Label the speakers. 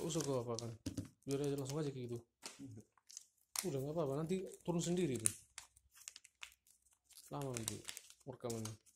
Speaker 1: gak usah gue apa kan biar aja langsung aja kayak gitu udah gak apa-apa nanti turun sendiri tuh lama nanti rekamannya